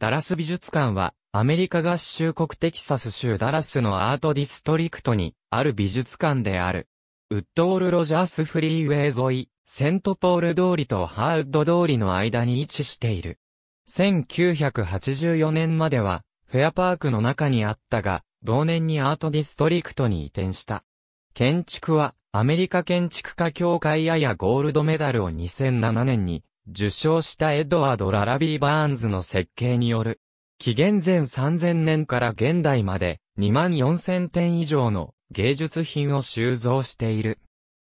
ダラス美術館は、アメリカ合衆国テキサス州ダラスのアートディストリクトにある美術館である。ウッドオール・ロジャース・フリーウェイ沿い、セントポール通りとハーウッド通りの間に位置している。1984年までは、フェアパークの中にあったが、同年にアートディストリクトに移転した。建築は、アメリカ建築家協会ややゴールドメダルを2007年に受賞したエドワード・ララビー・バーンズの設計による、紀元前3000年から現代まで2万4000点以上の芸術品を収蔵している。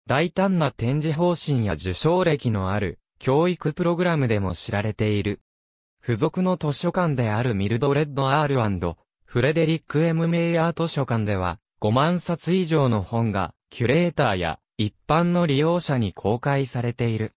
大胆な展示方針や受賞歴のある教育プログラムでも知られている。付属の図書館であるミルドレッドアール＆フレデリック・エム・メイヤー図書館では5万冊以上の本がキュレーターや一般の利用者に公開されている。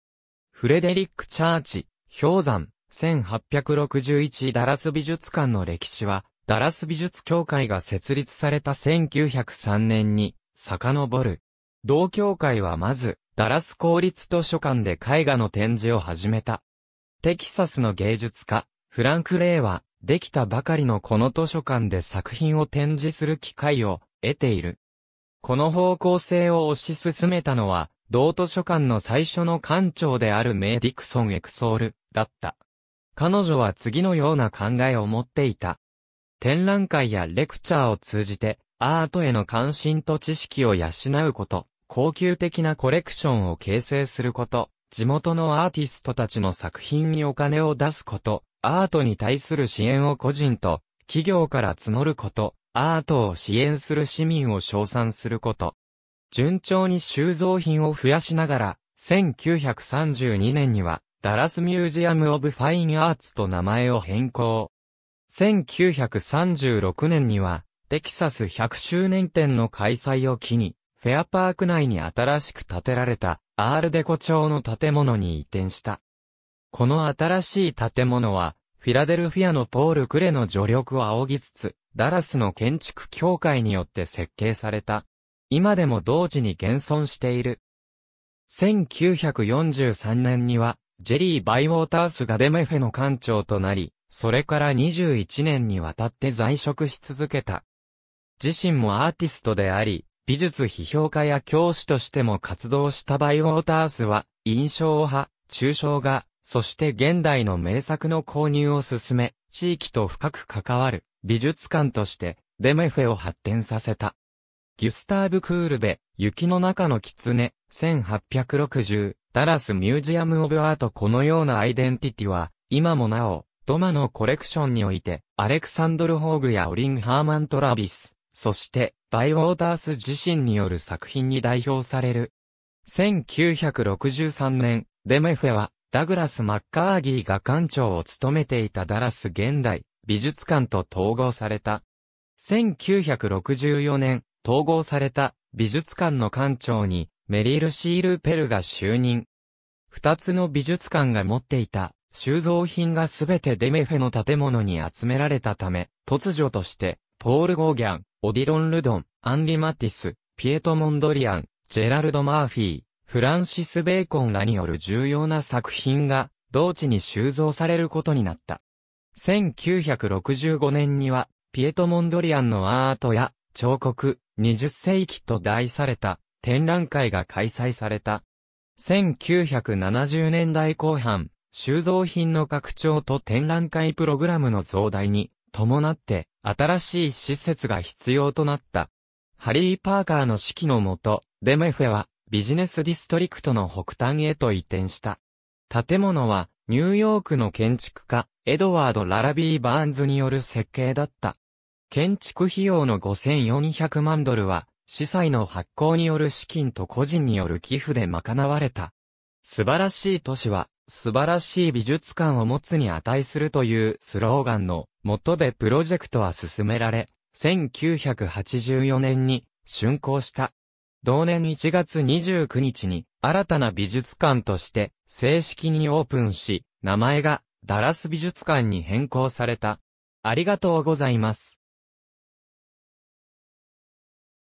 フレデリック・チャーチ、氷山、1861ダラス美術館の歴史は、ダラス美術協会が設立された1903年に、遡る。同協会はまず、ダラス公立図書館で絵画の展示を始めた。テキサスの芸術家、フランク・レイは、できたばかりのこの図書館で作品を展示する機会を得ている。この方向性を推し進めたのは、同図書館の最初の館長であるメイ・ディクソン・エクソール、だった。彼女は次のような考えを持っていた。展覧会やレクチャーを通じて、アートへの関心と知識を養うこと、高級的なコレクションを形成すること、地元のアーティストたちの作品にお金を出すこと、アートに対する支援を個人と、企業から募ること、アートを支援する市民を称賛すること。順調に収蔵品を増やしながら、1932年には、ダラスミュージアム・オブ・ファイン・アーツと名前を変更。1936年には、テキサス100周年展の開催を機に、フェアパーク内に新しく建てられた、アールデコ調の建物に移転した。この新しい建物は、フィラデルフィアのポール・クレの助力を仰ぎつつ、ダラスの建築協会によって設計された。今でも同時に現存している。1943年には、ジェリー・バイウォータースがデメフェの館長となり、それから21年にわたって在職し続けた。自身もアーティストであり、美術批評家や教師としても活動したバイウォータースは、印象派、抽象画、そして現代の名作の購入を進め、地域と深く関わる美術館としてデメフェを発展させた。ギュスターブ・クールベ、雪の中の狐、1860、ダラス・ミュージアム・オブ・アートこのようなアイデンティティは、今もなお、ドマのコレクションにおいて、アレクサンドル・ホーグやオリン・ハーマン・トラビス、そして、バイ・ウォータース自身による作品に代表される。1963年、デメフェは、ダグラス・マッカーギーが館長を務めていたダラス現代美術館と統合された。1964年、統合された美術館の館長にメリル・シール・ペルが就任。二つの美術館が持っていた収蔵品がすべてデメフェの建物に集められたため、突如として、ポール・ゴーギャン、オディロン・ルドン、アンリ・マティス、ピエト・モンドリアン、ジェラルド・マーフィー、フランシス・ベーコンらによる重要な作品が、同地に収蔵されることになった。1965年には、ピエト・モンドリアンのアートや、彫刻、20世紀と題された展覧会が開催された。1970年代後半、収蔵品の拡張と展覧会プログラムの増大に伴って新しい施設が必要となった。ハリー・パーカーの指揮のもと、デメフェはビジネスディストリクトの北端へと移転した。建物はニューヨークの建築家、エドワード・ララビー・バーンズによる設計だった。建築費用の5400万ドルは、司祭の発行による資金と個人による寄付で賄われた。素晴らしい都市は、素晴らしい美術館を持つに値するというスローガンの下でプロジェクトは進められ、1984年に竣工した。同年1月29日に新たな美術館として正式にオープンし、名前がダラス美術館に変更された。ありがとうございます。